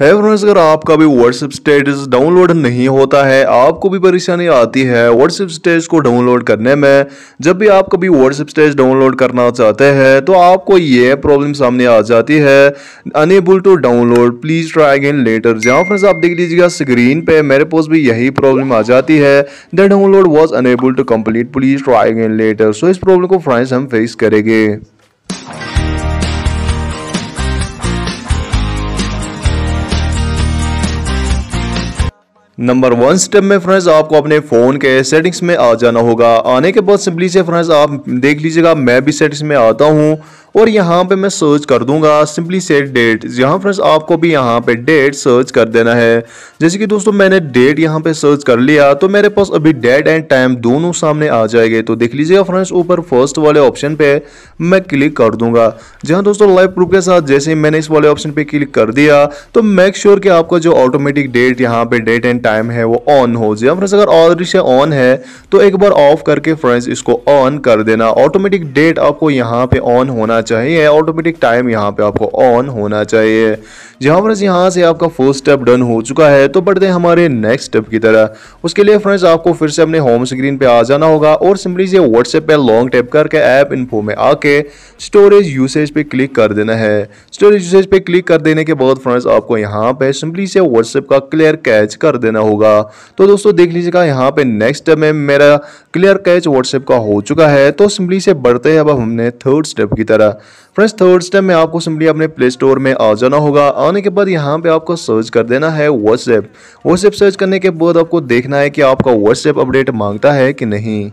है फ्रेंड्स अगर आपका भी व्हाट्सएप स्टेटस डाउनलोड नहीं होता है आपको भी परेशानी आती है व्हाट्सएप स्टेटस को डाउनलोड करने में जब भी आप कभी व्हाट्सएप स्टेटस डाउनलोड करना चाहते हैं तो आपको ये प्रॉब्लम सामने आ जाती है unable to download please try again later जहाँ फ्रेंड्स आप देख लीजिएगा स्क्रीन पर मेरे पास भी यही प्रॉब्लम आ जाती है the download was unable to complete please try again later so इस प्रॉब्लम को फ्रेंड्स हम फेस करेंगे नंबर वन स्टेप में फ्रेंड्स आपको अपने फ़ोन के सेटिंग्स में आ जाना होगा आने के बाद सिंपली से फ्रेंड्स आप देख लीजिएगा मैं भी सेटिंग्स में आता हूँ और यहाँ पे मैं सर्च कर दूंगा सिंपली सेट डेट यहाँ फ्रेंड्स आपको भी यहाँ पे डेट सर्च कर देना है जैसे कि दोस्तों मैंने डेट यहाँ पे सर्च कर लिया तो मेरे पास अभी डेट एंड टाइम दोनों सामने आ जाएंगे तो देख लीजिएगा फ्रेंड्स ऊपर फर्स्ट वाले ऑप्शन पे मैं क्लिक कर दूंगा जहाँ दोस्तों लाइव प्रूफ के साथ जैसे ही मैंने इस वाले ऑप्शन पे क्लिक कर दिया तो मेक श्योर sure कि आपका जो ऑटोमेटिक डेट यहाँ पे डेट एंड टाइम है वो ऑन हो जाए फ्रेंड्स अगर ऑलरेडी से ऑन है तो एक बार ऑफ करके फ्रेंड्स इसको ऑन कर देना ऑटोमेटिक डेट आपको यहाँ पे ऑन होना चाहिए ऑटोमेटिक टाइम यहाँ पे आपको ऑन होना चाहिए जी हाँ फ्रेंड्स यहाँ से आपका फर्स्ट स्टेप डन हो चुका है तो बढ़ते हैं हमारे नेक्स्ट स्टेप की तरह उसके लिए फ्रेंड्स आपको फिर से अपने होम स्क्रीन पे आ जाना होगा और सिंपली से व्हाट्सएप पे लॉन्ग टैप करके ऐप इन्फो में आके स्टोरेज यूसेज पे क्लिक कर देना है स्टोरेज यूसेज पे क्लिक कर देने के बाद फ्रेंड्स आपको यहाँ पे सिंपली से व्हाट्सएप का क्लियर कैच कर देना होगा तो दोस्तों देख लीजिएगा यहाँ पे नेक्स्ट स्टेप में मेरा क्लियर कैच व्हाट्सएप का हो चुका है तो सिंपली से बढ़ते हैं अब हमने थर्ड स्टेप की तरह फ्रेंड्स थर्ड स्टेप में आपको सिंपली अपने प्ले स्टोर में आ जाना होगा आने के बाद यहाँ पे आपको सर्च कर देना है व्हाट्सएप व्हाट्सएप सर्च करने के बाद आपको देखना है कि आपका व्हाट्सएप अपडेट मांगता है कि नहीं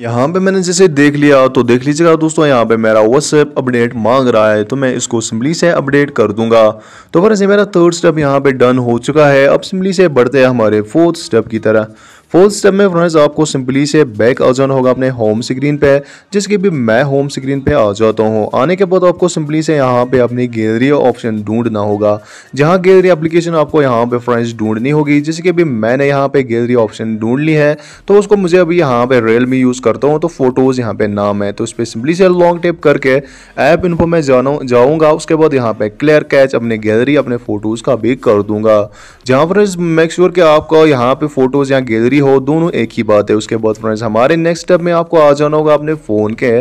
यहाँ पे मैंने जैसे देख लिया तो देख लीजिएगा दोस्तों यहाँ पे मेरा व्हाट्सएप अपडेट मांग रहा है तो मैं इसको सिम्बली से अपडेट कर दूंगा तो फिर मेरा थर्ड स्टेप यहाँ पे डन हो चुका है अब सिम्बली से बढ़ते हैं हमारे फोर्थ स्टेप की तरह फोर्थ स्टेप में फ्रेंड्स आपको सिंपली से बैक आ जाना होगा अपने होम स्क्रीन पे जिसके भी मैं होम स्क्रीन पे आ जाता हूँ आने के बाद आपको सिंपली से यहाँ पे अपनी गैलरी ऑप्शन ढूंढना होगा जहाँ गैलरी एप्लीकेशन आपको यहाँ पे फ्रेंड्स ढूंढनी होगी जिसके भी मैंने यहाँ पे गैलरी ऑप्शन ढूंढ ली है तो उसको मुझे अभी यहाँ पे रियल यूज़ करता हूँ तो फोटोज़ यहाँ पे नाम है तो उस पर सिंपली से लॉन्ग टेप करके ऐप इनको मैं जाना जाऊँगा उसके बाद यहाँ पे क्लियर कैच अपने गैलरी अपने फोटोज़ का भी कर दूंगा जहाँ फ्रेंड्स मेक श्योर कि आपका यहाँ पे फोटोज़ या गैलरी हो दोनों एक ही बात है उसके बाद फ्रेंड्स हमारे नेक्स्ट स्टेप में आपको आ जाना होगा अपने फ़ोन के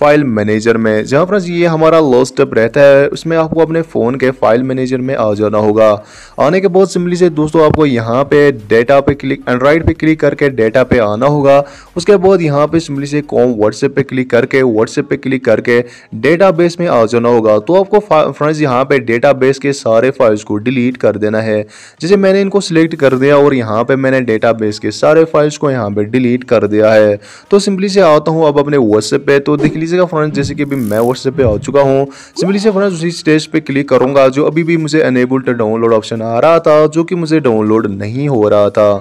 फाइल मैनेजर में जहाँ फ्रेंड्स ये हमारा लॉस्ट स्टेप रहता है उसमें आपको अपने फ़ोन के फाइल मैनेजर में आ जाना होगा आने के बाद सिंपली से दोस्तों आपको यहाँ पे डेटा पे क्लिक एंड्रॉइड पे क्लिक करके डेटा पे आना होगा उसके बाद यहाँ पे सिंपली से कॉम व्हाट्सएप पे क्लिक करके व्हाट्सएप पे क्लिक करके डेटा बेस में आ जाना होगा तो आपको फ्रेंड्स यहाँ पर डेटा बेस के सारे फाइल्स को डिलीट कर देना है जैसे मैंने इनको सिलेक्ट कर दिया और यहाँ पर मैंने डेटा बेस के सारे फाइल्स को यहाँ पर डिलीट कर दिया है तो सिंपली से आता हूँ अब अपने व्हाट्सएप पर तो देख लीजिए कीजिएगा फ्रेंड्स जैसे कि अभी मैं व्हाट्सएप पे आ चुका हूँ सिंपली से फ्रेंड्स उसी स्टेज पे क्लिक करूंगा जो अभी भी मुझे अनेबल टू डाउनलोड ऑप्शन आ रहा था जो कि मुझे डाउनलोड नहीं हो रहा था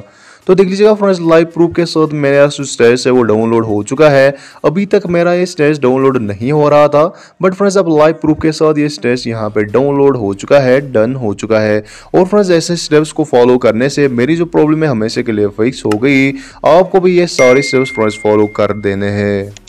तो देख लीजिएगा फ्रेंड्स लाइव प्रूफ के साथ मेरा जो स्टेज है वो डाउनलोड हो चुका है अभी तक मेरा ये स्टेज डाउनलोड नहीं हो रहा था बट फ्रेंड्स अब लाइव प्रूफ के साथ ये स्टेज यहाँ पे डाउनलोड हो चुका है डन हो चुका है और फ्रेंड्स ऐसे स्टेप्स को फॉलो करने से मेरी जो प्रॉब्लम है हमेशा के लिए फिक्स हो गई आपको भी ये सारे स्टेप्स फ्रेंड्स फॉलो कर देने हैं